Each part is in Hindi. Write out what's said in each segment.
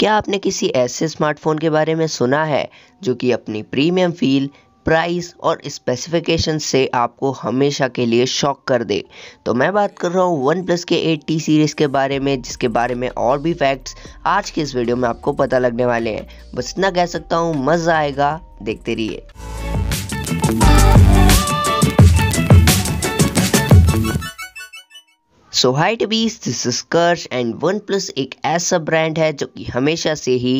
क्या आपने किसी ऐसे स्मार्टफोन के बारे में सुना है जो कि अपनी प्रीमियम फील प्राइस और स्पेसिफिकेशन से आपको हमेशा के लिए शॉक कर दे तो मैं बात कर रहा हूँ वन प्लस के एट टी सीरीज़ के बारे में जिसके बारे में और भी फैक्ट्स आज के इस वीडियो में आपको पता लगने वाले हैं बस इतना कह सकता हूँ मज़ा आएगा देखते रहिए सो हाई बीस this is Karsh and OnePlus एक ऐसा ब्रांड है जो कि हमेशा से ही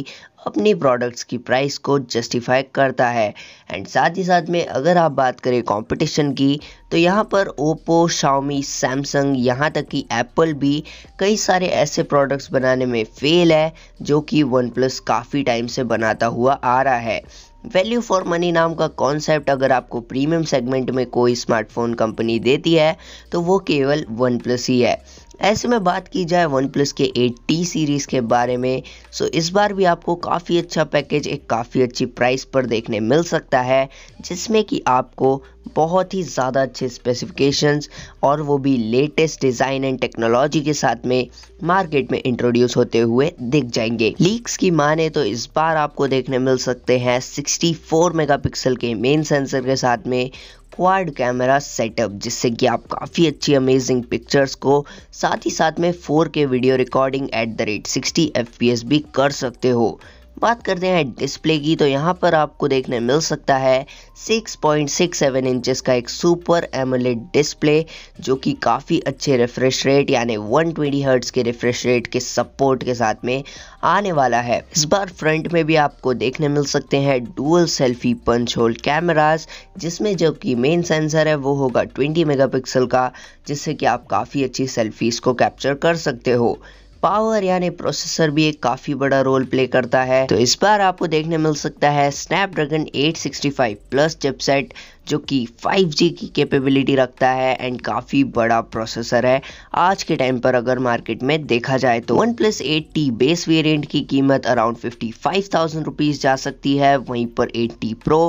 अपनी प्रोडक्ट्स की प्राइस को जस्टिफाई करता है एंड साथ ही साथ में अगर आप बात करें कंपटीशन की तो यहाँ पर ओप्पो शाओमी सैमसंग यहाँ तक कि एप्पल भी कई सारे ऐसे प्रोडक्ट्स बनाने में फेल है जो कि वन प्लस काफ़ी टाइम से बनाता हुआ आ रहा है वैल्यू फॉर मनी नाम का कॉन्सेप्ट अगर आपको प्रीमियम सेगमेंट में कोई स्मार्टफोन कंपनी देती है तो वो केवल वन प्लस ही है ऐसे में बात की जाए वन प्लस के एट टी सीरीज़ के बारे में सो इस बार भी आपको काफ़ी अच्छा पैकेज एक काफ़ी अच्छी प्राइस पर देखने मिल सकता है जिसमें कि आपको बहुत ही ज़्यादा अच्छे स्पेसिफिकेशंस और वो भी लेटेस्ट डिज़ाइन एंड टेक्नोलॉजी के साथ में मार्केट में इंट्रोड्यूस होते हुए दिख जाएंगे लीक्स की माने तो इस बार आपको देखने मिल सकते हैं 64 मेगापिक्सल के मेन सेंसर के साथ में क्वाड कैमरा सेटअप जिससे कि आप काफ़ी अच्छी अमेजिंग पिक्चर्स को साथ ही साथ में 4K video recording at the rate sixty F भी कर सकते हो बात करते हैं डिस्प्ले की तो यहाँ पर आपको देखने मिल सकता है 6.67 इंचेस का एक सुपर एमोलेड डिस्प्ले जो कि काफ़ी अच्छे रिफ्रेश रेट यानी 120 ट्वेंटी हर्ट्स के रिफ्रेश रेट के सपोर्ट के साथ में आने वाला है इस बार फ्रंट में भी आपको देखने मिल सकते हैं dual selfie punch hole cameras जिसमें जो कि मेन सेंसर है वो होगा 20 मेगापिक्सल का जिससे कि आप काफ़ी अच्छी सेल्फीज़ को कैप्चर कर सकते हो पावर यानी प्रोसेसर भी एक काफी बड़ा रोल प्ले करता है तो इस बार आपको देखने मिल सकता है स्नैपड्रैगन 865 प्लस चिपसेट जो कि 5G की कैपेबिलिटी रखता है एंड काफ़ी बड़ा प्रोसेसर है आज के टाइम पर अगर मार्केट में देखा जाए तो OnePlus T base variant की कीमत around fifty five thousand rupees जा सकती है वहीं पर eight T pro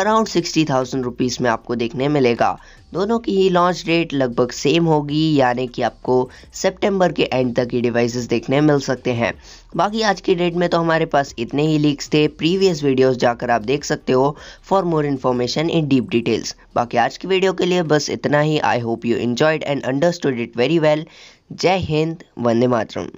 around sixty thousand rupees में आपको देखने मिलेगा दोनों की ही लॉन्च डेट लगभग सेम होगी यानी कि आपको सितंबर के एंड तक ये डिवाइसेस देखने मिल सकते हैं बाकी आज की डेट में तो हमारे पास इतने ही लीक्स थे प्रीवियस वीडियोस जाकर आप देख सकते हो for more information in deep details बाकी आज की वीडियो के लिए बस इतना ही I hope you enjoyed and understood it very well जय हिंद वंदे मातरम